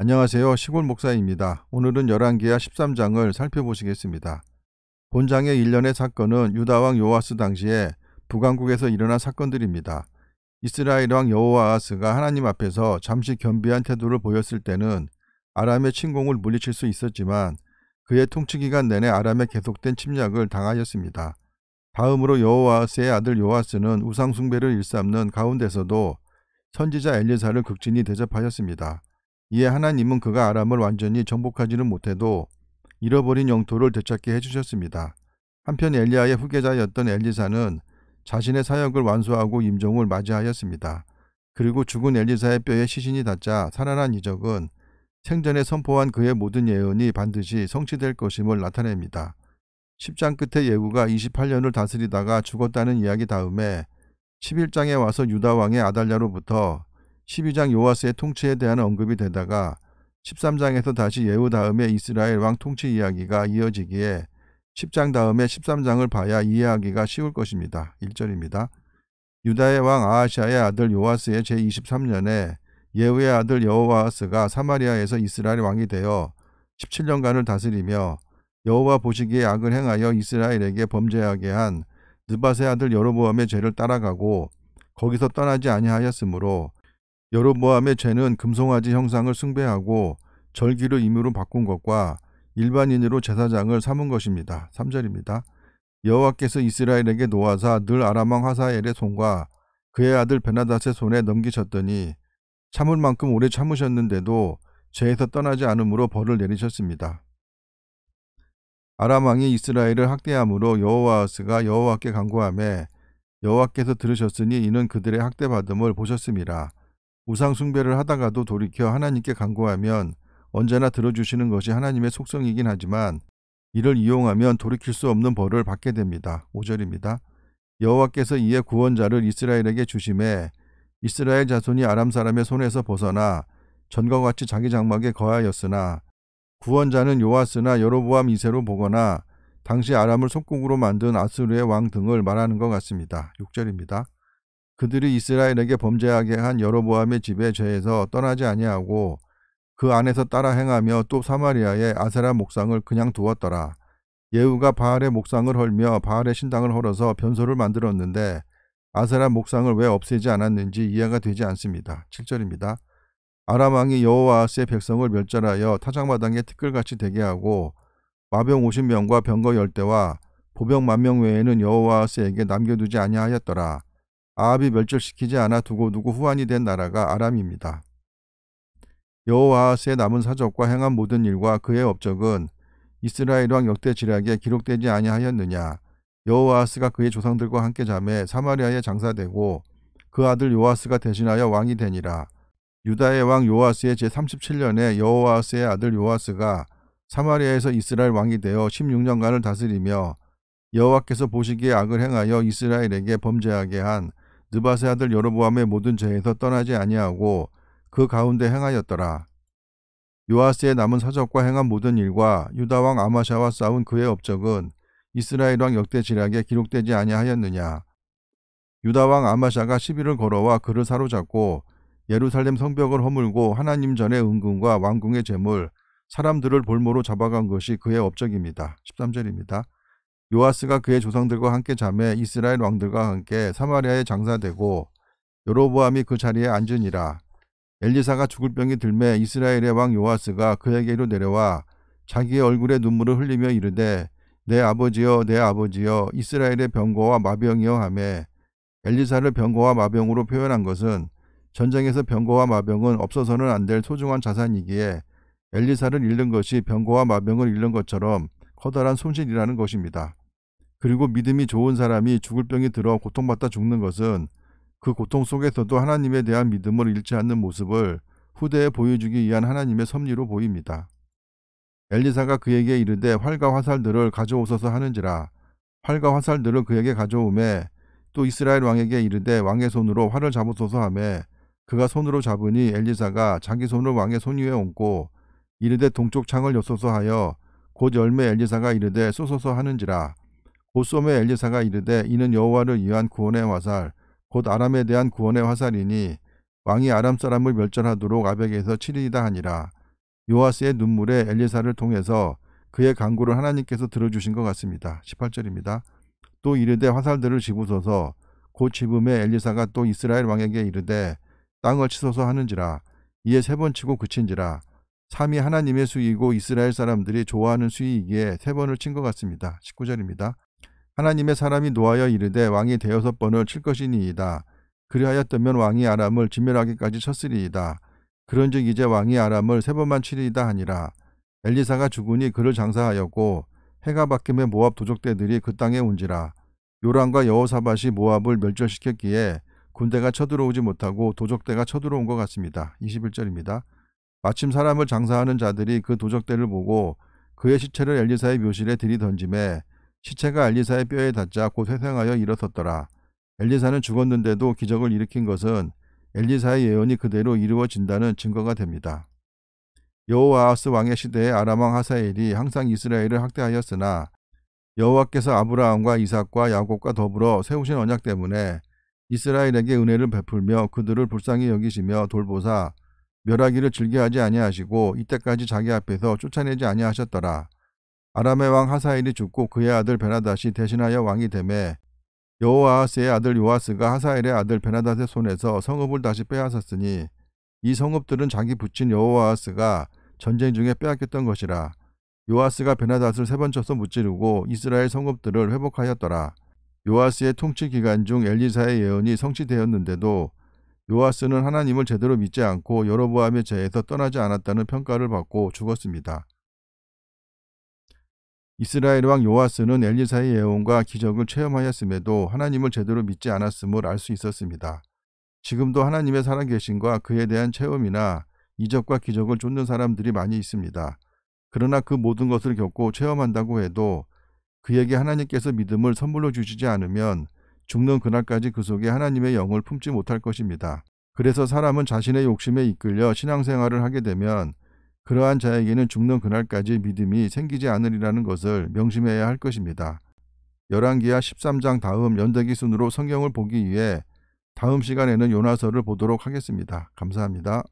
안녕하세요. 시골 목사입니다. 오늘은 열1기하 13장을 살펴보시겠습니다. 본장의 일련의 사건은 유다왕 요아스 당시에 북왕국에서 일어난 사건들입니다. 이스라엘 왕 여호아하스가 하나님 앞에서 잠시 겸비한 태도를 보였을 때는 아람의 침공을 물리칠 수 있었지만 그의 통치 기간 내내 아람의 계속된 침략을 당하였습니다. 다음으로 여호아스의 아들 요아스는 우상 숭배를 일삼는 가운데서도 선지자 엘리사를 극진히 대접하였습니다. 이에 하나님은 그가 아람을 완전히 정복하지는 못해도 잃어버린 영토를 되찾게 해주셨습니다. 한편 엘리야의 후계자였던 엘리사는 자신의 사역을 완수하고 임종을 맞이하였습니다. 그리고 죽은 엘리사의 뼈에 시신이 닿자 살아난 이적은 생전에 선포한 그의 모든 예언이 반드시 성취될 것임을 나타냅니다. 10장 끝에 예후가 28년을 다스리다가 죽었다는 이야기 다음에 11장에 와서 유다 왕의 아달랴로부터 12장 요아스의 통치에 대한 언급이 되다가 13장에서 다시 예후 다음에 이스라엘 왕 통치 이야기가 이어지기에 10장 다음에 13장을 봐야 이해하기가 쉬울 것입니다. 1절입니다. 유다의 왕아하아의 아들 요아스의 제23년에 예후의 아들 여호와스가 사마리아에서 이스라엘 왕이 되어 17년간을 다스리며 여호와 보시기에 악을 행하여 이스라엘에게 범죄하게 한 느바세 아들 여로보암의 죄를 따라가고 거기서 떠나지 아니하였으므로 여로보암의 죄는 금송아지 형상을 숭배하고 절기를 임으로 바꾼 것과 일반인으로 제사장을 삼은 것입니다. 3절입니다. 여호와께서 이스라엘에게 노하사 늘 아람왕 하사엘의 손과 그의 아들 베나닷의 손에 넘기셨더니 참을 만큼 오래 참으셨는데도 죄에서 떠나지 않으므로 벌을 내리셨습니다. 아람 왕이 이스라엘을 학대함으로 여호와스가 여호와께 간구함에 여호와께서 들으셨으니 이는 그들의 학대받음을 보셨습니다. 우상 숭배를 하다가도 돌이켜 하나님께 간구하면 언제나 들어주시는 것이 하나님의 속성이긴 하지만 이를 이용하면 돌이킬 수 없는 벌을 받게 됩니다. 5절입니다. 여호와께서 이에 구원자를 이스라엘에게 주심에 이스라엘 자손이 아람 사람의 손에서 벗어나 전과 같이 자기 장막에 거하였으나 구원자는 요아스나 여로보암 이세로 보거나 당시 아람을 속국으로 만든 아스르의 왕 등을 말하는 것 같습니다. 6절입니다. 그들이 이스라엘에게 범죄하게 한 여로보암의 집에 죄에서 떠나지 아니하고 그 안에서 따라 행하며 또사마리아의 아세라 목상을 그냥 두었더라. 예후가 바알의 목상을 헐며 바알의 신당을 헐어서 변소를 만들었는데 아세라 목상을 왜 없애지 않았는지 이해가 되지 않습니다. 7절입니다. 아람왕이 여호와스의 백성을 멸절하여 타작마당에 특끌같이 되게 하고 마병 50명과 병거 10대와 보병 만명 외에는 여호와스에게 남겨두지 아니하였더라. 아합이 멸절시키지 않아 두고두고 후환이 된 나라가 아람입니다. 여호아스의 남은 사적과 행한 모든 일과 그의 업적은 이스라엘 왕 역대 지략에 기록되지 아니하였느냐 여호아스가 그의 조상들과 함께 잠에 사마리아에 장사되고 그 아들 요아스가 대신하여 왕이 되니라 유다의 왕 요아스의 제37년에 여호아스의 아들 요아스가 사마리아에서 이스라엘 왕이 되어 16년간을 다스리며 여호와께서 보시기에 악을 행하여 이스라엘에게 범죄하게 한 느바세 아들 여로보암의 모든 죄에서 떠나지 아니하고 그 가운데 행하였더라. 요아스의 남은 사적과 행한 모든 일과 유다 왕 아마샤와 싸운 그의 업적은 이스라엘 왕 역대 지략에 기록되지 아니하였느냐. 유다 왕 아마샤가 시비를 걸어와 그를 사로잡고 예루살렘 성벽을 허물고 하나님 전의 은근과 왕궁의 재물 사람들을 볼모로 잡아간 것이 그의 업적입니다. 13절입니다. 요아스가 그의 조상들과 함께 자매 이스라엘 왕들과 함께 사마리아에 장사되고 여로보암이 그 자리에 앉으니라. 엘리사가 죽을 병이 들매 이스라엘의 왕 요아스가 그에게로 내려와 자기의 얼굴에 눈물을 흘리며 이르되 내 아버지여 내 아버지여 이스라엘의 병고와 마병이여 하매 엘리사를 병고와 마병으로 표현한 것은 전쟁에서 병고와 마병은 없어서는 안 될 소중한 자산이기에 엘리사를 잃는 것이 병고와 마병을 잃는 것처럼 커다란 손실이라는 것입니다. 그리고 믿음이 좋은 사람이 죽을 병이 들어 고통받다 죽는 것은 그 고통 속에서도 하나님에 대한 믿음을 잃지 않는 모습을 후대에 보여주기 위한 하나님의 섭리로 보입니다. 엘리사가 그에게 이르되 활과 화살들을 가져오소서 하는지라 활과 화살들을 그에게 가져오매 또 이스라엘 왕에게 이르되 왕의 손으로 활을 잡으소서 하매 그가 손으로 잡으니 엘리사가 자기 손을 왕의 손 위에 얹고 이르되 동쪽 창을 엿소서 하여 곧 열매 엘리사가 이르되 쏘소서 하는지라 고소매 엘리사가 이르되 이는 여호와를 위한 구원의 화살 곧 아람에 대한 구원의 화살이니 왕이 아람 사람을 멸절하도록 아벡에서 치리이다 하니라 요아스의 눈물에 엘리사를 통해서 그의 강구를 하나님께서 들어주신 것 같습니다. 18절입니다. 또 이르되 화살들을 집으소서 곧 집음에 엘리사가 또 이스라엘 왕에게 이르되 땅을 치소서 하는지라 이에 세 번 치고 그친지라 3이 하나님의 수이고 이스라엘 사람들이 좋아하는 수이기에 세 번을 친 것 같습니다. 19절입니다. 하나님의 사람이 노하여 이르되 왕이 대여섯 번을 칠 것이니이다. 그리하였다면 왕이 아람을 지멸하기까지 쳤으리이다. 그런즉 이제 왕이 아람을 세 번만 치리이다 하니라. 엘리사가 죽으니 그를 장사하였고 해가 바뀜에 모압 도적대들이 그 땅에 온지라. 요람과 여호사밭이 모압을 멸절시켰기에 군대가 쳐들어오지 못하고 도적대가 쳐들어온 것 같습니다. 21절입니다. 마침 사람을 장사하는 자들이 그 도적대를 보고 그의 시체를 엘리사의 묘실에 들이던짐에 시체가 엘리사의 뼈에 닿자 곧 회생하여 일어섰더라. 엘리사는 죽었는데도 기적을 일으킨 것은 엘리사의 예언이 그대로 이루어진다는 증거가 됩니다. 여호와하스 왕의 시대에 아람 왕 하사엘이 항상 이스라엘을 학대하였으나 여호와께서 아브라함과 이삭과 야곱과 더불어 세우신 언약 때문에 이스라엘에게 은혜를 베풀며 그들을 불쌍히 여기시며 돌보사 멸하기를 즐겨하지 아니하시고 이때까지 자기 앞에서 쫓아내지 아니하셨더라. 아람의 왕 하사엘이 죽고 그의 아들 베나다시 대신하여 왕이 되매 여호아하스의 아들 요하스가 하사엘의 아들 베나다의 손에서 성읍을 다시 빼앗았으니 이 성읍들은 자기 부친 여호아하스가 전쟁 중에 빼앗겼던 것이라 요아스가 베나다스를세 번 쳐서 무찌르고 이스라엘 성읍들을 회복하였더라. 요아스의 통치 기간 중 엘리사의 예언이 성취되었는데도 요아스는 하나님을 제대로 믿지 않고 여로보암의 죄에서 떠나지 않았다는 평가를 받고 죽었습니다. 이스라엘 왕 요아스는 엘리사의 예언과 기적을 체험하였음에도 하나님을 제대로 믿지 않았음을 알 수 있었습니다. 지금도 하나님의 살아계신과 그에 대한 체험이나 이적과 기적을 쫓는 사람들이 많이 있습니다. 그러나 그 모든 것을 겪고 체험한다고 해도 그에게 하나님께서 믿음을 선물로 주시지 않으면 죽는 그날까지 그 속에 하나님의 영을 품지 못할 것입니다. 그래서 사람은 자신의 욕심에 이끌려 신앙생활을 하게 되면 그러한 자에게는 죽는 그날까지 믿음이 생기지 않으리라는 것을 명심해야 할 것입니다. 열왕기하 13장 다음 연대기 순으로 성경을 보기 위해 다음 시간에는 요나서를 보도록 하겠습니다. 감사합니다.